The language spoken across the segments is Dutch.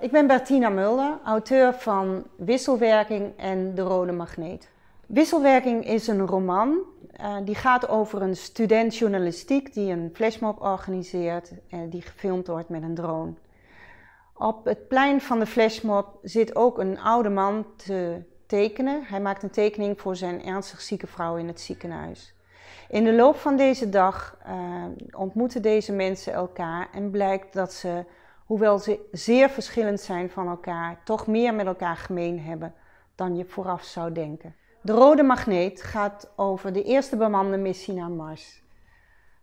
Ik ben Bertina Mulder, auteur van Wisselwerking en De Rode Magneet. Wisselwerking is een roman eh, die gaat over een student journalistiek die een flashmob organiseert en eh, die gefilmd wordt met een drone. Op het plein van de flashmob zit ook een oude man te tekenen. Hij maakt een tekening voor zijn ernstig zieke vrouw in het ziekenhuis. In de loop van deze dag eh, ontmoeten deze mensen elkaar en blijkt dat ze hoewel ze zeer verschillend zijn van elkaar, toch meer met elkaar gemeen hebben dan je vooraf zou denken. De rode magneet gaat over de eerste bemande missie naar Mars.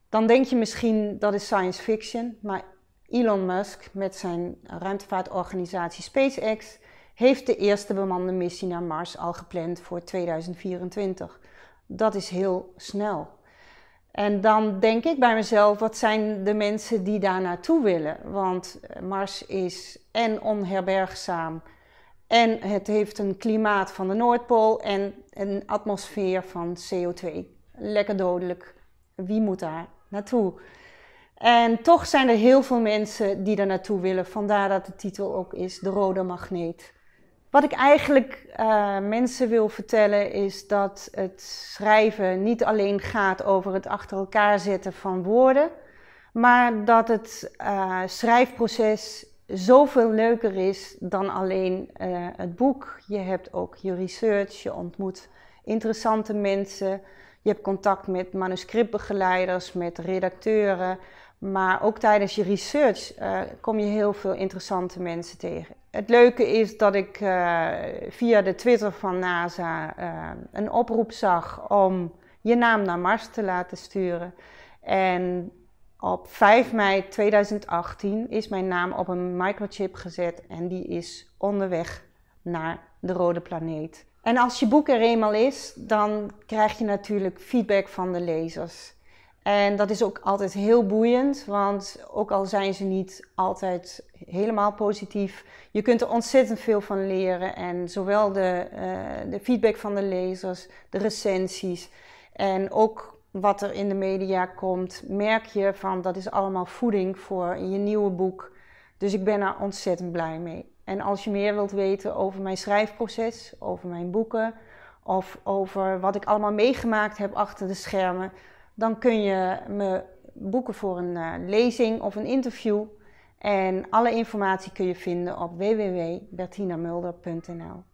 Dan denk je misschien dat is science fiction, maar Elon Musk met zijn ruimtevaartorganisatie SpaceX heeft de eerste bemande missie naar Mars al gepland voor 2024. Dat is heel snel. En dan denk ik bij mezelf, wat zijn de mensen die daar naartoe willen? Want eh, Mars is en onherbergzaam en het heeft een klimaat van de Noordpool en een atmosfeer van CO2. Lekker dodelijk. Wie moet daar naartoe? En toch zijn er heel veel mensen die daar naartoe willen. Vandaar dat de titel ook is De Rode Magneet. Wat ik eigenlijk eh, mensen wil vertellen is dat het schrijven niet alleen gaat over het achter elkaar zetten van woorden, maar dat het uh, schrijfproces zoveel leuker is dan alleen eh, het boek. Je hebt ook je research, je ontmoet interessante mensen, je hebt contact met manuscriptbegeleiders, met redacteuren. Maar ook tijdens je research eh, kom je heel veel interessante mensen tegen. Het leuke is dat ik eh, via de Twitter van NASA eh, een oproep zag om je naam naar Mars te laten sturen. En op 5 mei 2018 is mijn naam op een microchip gezet en die is onderweg naar de rode planeet. En als je boek er eenmaal is, dan krijg je natuurlijk feedback van de lezers. En dat is ook altijd heel boeiend, want ook al zijn ze niet altijd helemaal positief, je kunt er ontzettend veel van leren. En zowel de, eh, de feedback van de lezers, de recensies en ook wat er in de media komt, merk je van dat is allemaal voeding voor je nieuwe boek. Dus ik ben er ontzettend blij mee. En als je meer wilt weten over mijn schrijfproces, over mijn boeken of over wat ik allemaal meegemaakt heb achter de schermen, dan kun je me boeken voor een eh, lezing of een interview. En alle informatie kun je vinden op www.bertinamulder.nl.